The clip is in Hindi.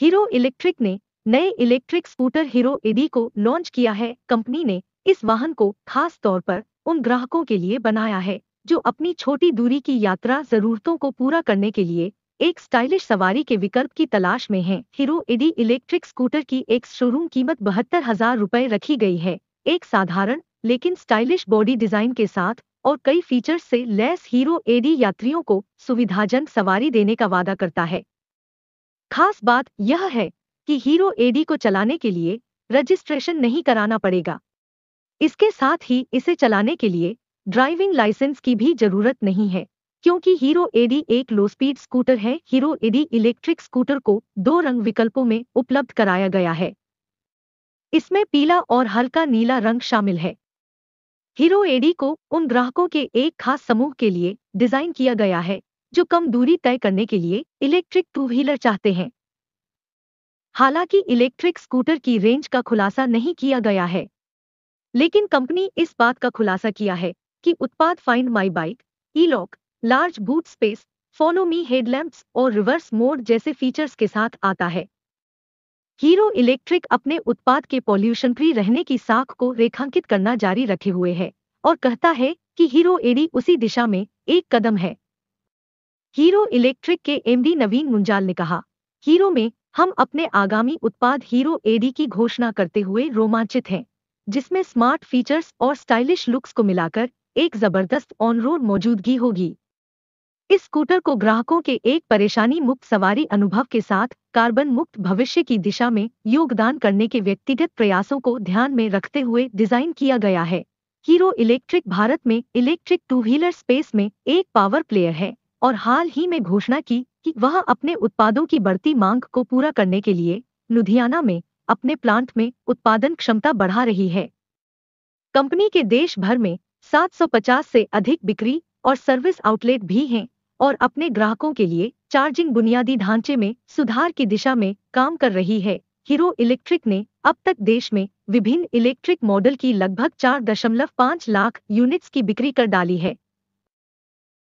हीरो इलेक्ट्रिक ने नए इलेक्ट्रिक स्कूटर हीरो एडी को लॉन्च किया है कंपनी ने इस वाहन को खास तौर पर उन ग्राहकों के लिए बनाया है जो अपनी छोटी दूरी की यात्रा जरूरतों को पूरा करने के लिए एक स्टाइलिश सवारी के विकल्प की तलाश में है हीरो एडी इलेक्ट्रिक स्कूटर की एक शोरूम कीमत बहत्तर हजार रूपए रखी गई है एक साधारण लेकिन स्टाइलिश बॉडी डिजाइन के साथ और कई फीचर्स से लैस हीरो एडी यात्रियों को सुविधाजनक सवारी देने का वादा करता है खास बात यह है कि हीरो एडी को चलाने के लिए रजिस्ट्रेशन नहीं कराना पड़ेगा इसके साथ ही इसे चलाने के लिए ड्राइविंग लाइसेंस की भी जरूरत नहीं है क्योंकि हीरो एडी एक low speed scooter Hero Eddy एडी इलेक्ट्रिक स्कूटर को दो रंग विकल्पों में उपलब्ध कराया गया है इसमें पीला और हल्का नीला रंग शामिल है हीरो एडी को उन ग्राहकों के एक खास समूह के लिए डिजाइन किया गया है जो कम दूरी तय करने के लिए इलेक्ट्रिक टू व्हीलर चाहते हैं हालांकि इलेक्ट्रिक स्कूटर की रेंज का खुलासा नहीं किया गया है लेकिन कंपनी इस बात का खुलासा किया है कि उत्पाद find my bike e lock large boot space follow me headlamps और रिवर्स मोड जैसे फीचर्स के साथ आता है हीरो इलेक्ट्रिक अपने उत्पाद के पॉल्यूशन फ्री रहने की साख को रेखांकित करना जारी रखे हुए है और कहता है कि हीरो एडी उसी दिशा में एक कदम है हीरो इलेक्ट्रिक के एमडी नवीन मुंजाल ने कहा हीरो में हम अपने आगामी उत्पाद हीरो एडी की घोषणा करते हुए रोमांचित हैं जिसमें स्मार्ट फीचर्स और स्टाइलिश लुक्स को मिलाकर एक जबरदस्त ऑन रोड मौजूदगी होगी इस स्कूटर को ग्राहकों के एक परेशानी मुक्त सवारी अनुभव के साथ कार्बन मुक्त भविष्य की दिशा में योगदान करने के व्यक्तिगत प्रयासों को ध्यान में रखते हुए डिजाइन किया गया है हीरो इलेक्ट्रिक भारत में इलेक्ट्रिक टू व्हीलर स्पेस में एक पावर प्लेयर है और हाल ही में घोषणा की कि वह अपने उत्पादों की बढ़ती मांग को पूरा करने के लिए लुधियाना में अपने प्लांट में उत्पादन क्षमता बढ़ा रही है कंपनी के देश भर में 750 से अधिक बिक्री और सर्विस आउटलेट भी हैं और अपने ग्राहकों के लिए चार्जिंग बुनियादी ढांचे में सुधार की दिशा में काम कर रही है हीरो इलेक्ट्रिक ने अब तक देश में विभिन्न इलेक्ट्रिक मॉडल की लगभग 4.5 लाख यूनिट्स की बिक्री कर डाली है